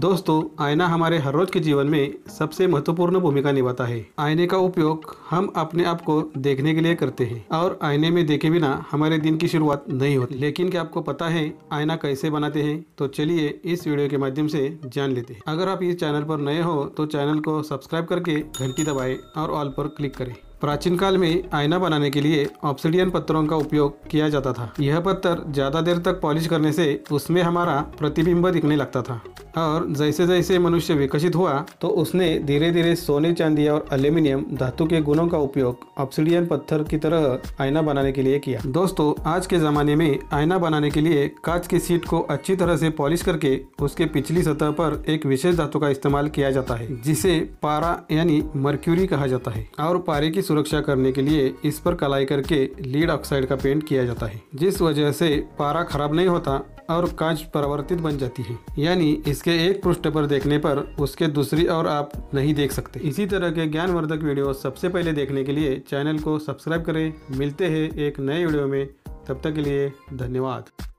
दोस्तों आईना हमारे हर रोज के जीवन में सबसे महत्वपूर्ण भूमिका निभाता है आईने का उपयोग हम अपने आप को देखने के लिए करते हैं और आईने में देखे बिना हमारे दिन की शुरुआत नहीं होती लेकिन क्या आपको पता है आईना कैसे बनाते हैं तो चलिए इस वीडियो के माध्यम से जान लेते हैं अगर आप इस चैनल पर नए हो तो चैनल को सब्सक्राइब करके घंटी दबाए और ऑल पर क्लिक करें प्राचीन काल में आईना बनाने के लिए ऑप्सीडियन पत्थरों का उपयोग किया जाता था यह पत्थर ज़्यादा देर तक पॉलिश करने से उसमें हमारा प्रतिबिंब दिखने लगता था हाँ, और जैसे जैसे मनुष्य विकसित हुआ तो उसने धीरे धीरे सोने चांदी और अल्यूमिनियम धातु के गुणों का उपयोग ऑप्सीडियन पत्थर की तरह आईना बनाने के लिए किया दोस्तों आज के ज़माने में आईना बनाने के लिए कांच की सीट को अच्छी तरह से पॉलिश करके उसके पिछली सतह पर एक विशेष धातु का इस्तेमाल किया जाता है जिसे पारा यानी मर्क्यूरी कहा जाता है और पारे की सुरक्षा करने के लिए इस पर कलाई करके लीड ऑक्साइड का पेंट किया जाता है जिस वजह से पारा खराब नहीं होता और कांच परिवर्तित बन जाती है यानी इसके एक पृष्ठ पर देखने पर उसके दूसरी और आप नहीं देख सकते इसी तरह के ज्ञानवर्धक वीडियो सबसे पहले देखने के लिए चैनल को सब्सक्राइब करें मिलते हैं एक नए वीडियो में तब तक के लिए धन्यवाद